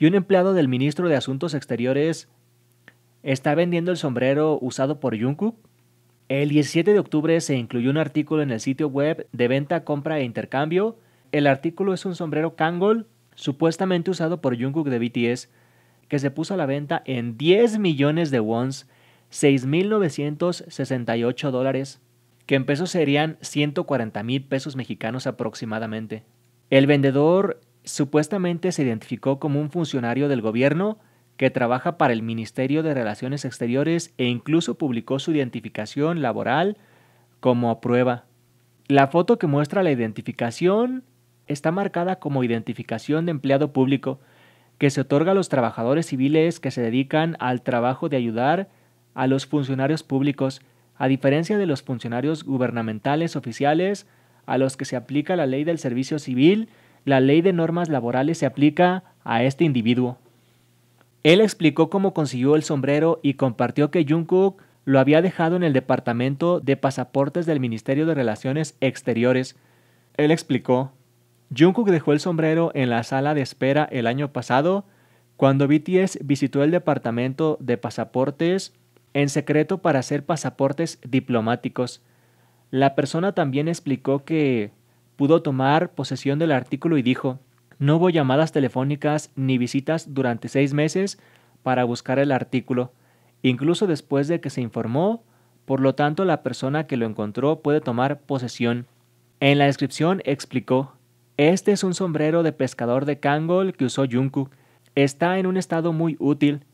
y un empleado del ministro de Asuntos Exteriores está vendiendo el sombrero usado por Jungkook. El 17 de octubre se incluyó un artículo en el sitio web de venta, compra e intercambio. El artículo es un sombrero Kangol, supuestamente usado por Jungkook de BTS, que se puso a la venta en 10 millones de wons, 6.968 dólares, que en pesos serían 140 mil pesos mexicanos aproximadamente. El vendedor supuestamente se identificó como un funcionario del gobierno que trabaja para el Ministerio de Relaciones Exteriores e incluso publicó su identificación laboral como prueba. La foto que muestra la identificación está marcada como identificación de empleado público, que se otorga a los trabajadores civiles que se dedican al trabajo de ayudar a los funcionarios públicos, a diferencia de los funcionarios gubernamentales oficiales, a los que se aplica la ley del servicio civil la ley de normas laborales se aplica a este individuo. Él explicó cómo consiguió el sombrero y compartió que Jungkook lo había dejado en el departamento de pasaportes del Ministerio de Relaciones Exteriores. Él explicó, Jungkook dejó el sombrero en la sala de espera el año pasado cuando BTS visitó el departamento de pasaportes en secreto para hacer pasaportes diplomáticos. La persona también explicó que pudo tomar posesión del artículo y dijo, no hubo llamadas telefónicas ni visitas durante seis meses para buscar el artículo, incluso después de que se informó, por lo tanto la persona que lo encontró puede tomar posesión. En la descripción explicó, este es un sombrero de pescador de Kangol que usó Jungkook. Está en un estado muy útil.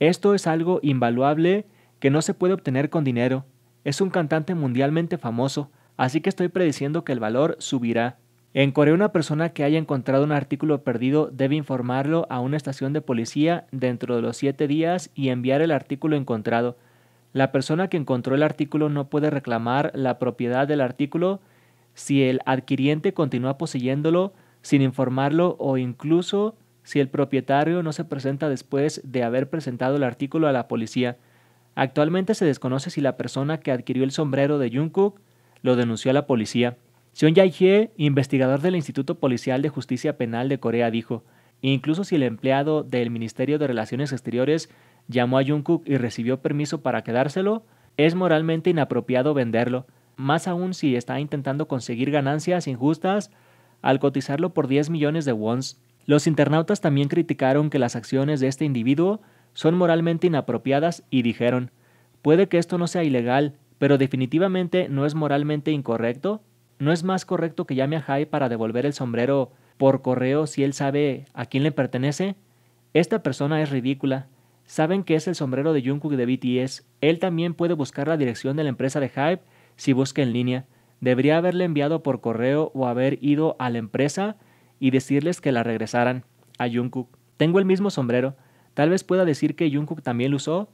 Esto es algo invaluable que no se puede obtener con dinero. Es un cantante mundialmente famoso así que estoy prediciendo que el valor subirá. En Corea una persona que haya encontrado un artículo perdido debe informarlo a una estación de policía dentro de los siete días y enviar el artículo encontrado. La persona que encontró el artículo no puede reclamar la propiedad del artículo si el adquiriente continúa poseyéndolo sin informarlo o incluso si el propietario no se presenta después de haber presentado el artículo a la policía. Actualmente se desconoce si la persona que adquirió el sombrero de Jungkook lo denunció a la policía. Seon Jae, investigador del Instituto Policial de Justicia Penal de Corea, dijo, incluso si el empleado del Ministerio de Relaciones Exteriores llamó a Jungkook y recibió permiso para quedárselo, es moralmente inapropiado venderlo, más aún si está intentando conseguir ganancias injustas al cotizarlo por 10 millones de wons. Los internautas también criticaron que las acciones de este individuo son moralmente inapropiadas y dijeron, puede que esto no sea ilegal, pero definitivamente no es moralmente incorrecto. No es más correcto que llame a Hype para devolver el sombrero por correo si él sabe a quién le pertenece. Esta persona es ridícula. Saben que es el sombrero de Jungkook de BTS. Él también puede buscar la dirección de la empresa de Hype si busca en línea. Debería haberle enviado por correo o haber ido a la empresa y decirles que la regresaran a Jungkook. Tengo el mismo sombrero. Tal vez pueda decir que Jungkook también lo usó.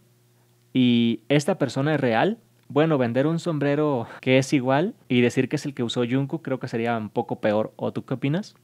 ¿Y esta persona es real? Bueno, vender un sombrero que es igual y decir que es el que usó Junko creo que sería un poco peor. ¿O tú qué opinas?